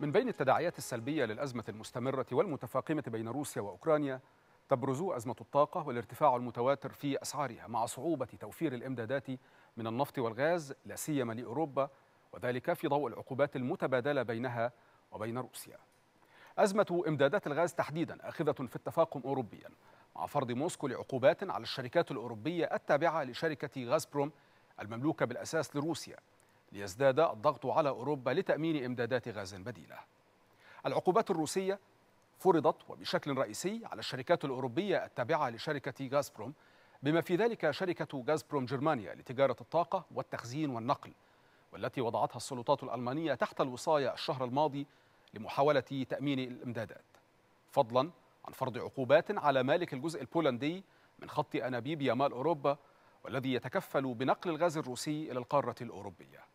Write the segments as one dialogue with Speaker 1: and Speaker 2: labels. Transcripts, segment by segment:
Speaker 1: من بين التداعيات السلبية للأزمة المستمرة والمتفاقمة بين روسيا وأوكرانيا تبرز أزمة الطاقة والارتفاع المتواتر في أسعارها مع صعوبة توفير الإمدادات من النفط والغاز لا سيما لأوروبا وذلك في ضوء العقوبات المتبادلة بينها وبين روسيا. أزمة إمدادات الغاز تحديدا آخذة في التفاقم أوروبيا مع فرض موسكو لعقوبات على الشركات الأوروبية التابعة لشركة غازبروم المملوكة بالأساس لروسيا ليزداد الضغط على أوروبا لتأمين إمدادات غاز بديلة العقوبات الروسية فرضت وبشكل رئيسي على الشركات الأوروبية التابعة لشركة غازبروم بما في ذلك شركة غازبروم جرمانيا لتجارة الطاقة والتخزين والنقل والتي وضعتها السلطات الألمانية تحت الوصاية الشهر الماضي لمحاولة تأمين الإمدادات فضلا عن فرض عقوبات على مالك الجزء البولندي من خط أنابيب يمال أوروبا والذي يتكفل بنقل الغاز الروسي إلى القارة الأوروبية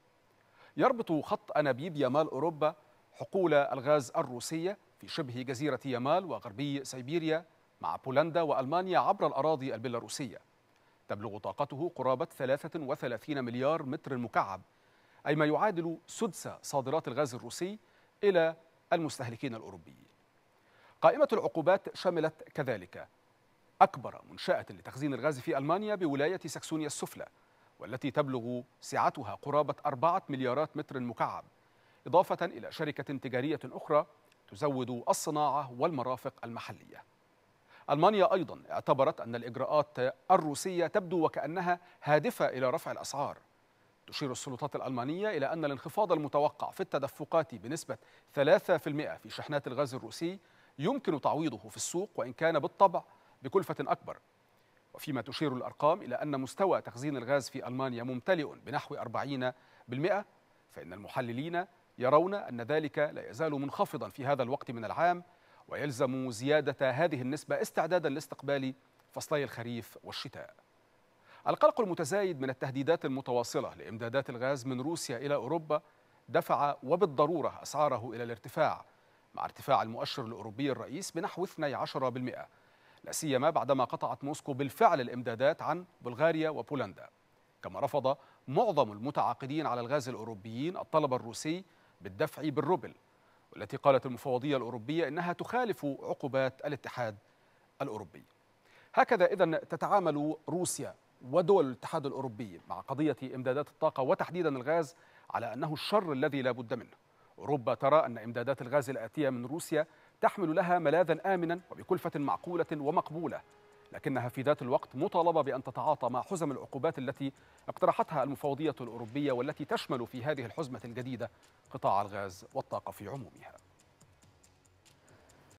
Speaker 1: يربط خط أنابيب يامال أوروبا حقول الغاز الروسية في شبه جزيرة يامال وغربي سيبيريا مع بولندا وألمانيا عبر الأراضي البيلاروسية تبلغ طاقته قرابة 33 مليار متر مكعب أي ما يعادل سدس صادرات الغاز الروسي إلى المستهلكين الأوروبيين قائمة العقوبات شملت كذلك أكبر منشأة لتخزين الغاز في ألمانيا بولاية سكسونيا السفلى والتي تبلغ سعتها قرابة أربعة مليارات متر مكعب إضافة إلى شركة تجارية أخرى تزود الصناعة والمرافق المحلية ألمانيا أيضا اعتبرت أن الإجراءات الروسية تبدو وكأنها هادفة إلى رفع الأسعار تشير السلطات الألمانية إلى أن الانخفاض المتوقع في التدفقات بنسبة 3% في شحنات الغاز الروسي يمكن تعويضه في السوق وإن كان بالطبع بكلفة أكبر وفيما تشير الأرقام إلى أن مستوى تخزين الغاز في ألمانيا ممتلئ بنحو 40% فإن المحللين يرون أن ذلك لا يزال منخفضا في هذا الوقت من العام ويلزم زيادة هذه النسبة استعدادا لاستقبال فصلي الخريف والشتاء القلق المتزايد من التهديدات المتواصلة لإمدادات الغاز من روسيا إلى أوروبا دفع وبالضرورة أسعاره إلى الارتفاع مع ارتفاع المؤشر الأوروبي الرئيس بنحو 12% لا سيما بعدما قطعت موسكو بالفعل الامدادات عن بلغاريا وبولندا كما رفض معظم المتعاقدين على الغاز الاوروبيين الطلب الروسي بالدفع بالروبل والتي قالت المفوضيه الاوروبيه انها تخالف عقوبات الاتحاد الاوروبي. هكذا اذا تتعامل روسيا ودول الاتحاد الاوروبي مع قضيه امدادات الطاقه وتحديدا الغاز على انه الشر الذي لا بد منه. اوروبا ترى ان امدادات الغاز الاتيه من روسيا تحمل لها ملاذا آمنا وبكلفة معقولة ومقبولة لكنها في ذات الوقت مطالبة بأن تتعاطى مع حزم العقوبات التي اقترحتها المفوضية الأوروبية والتي تشمل في هذه الحزمة الجديدة قطاع الغاز والطاقة في عمومها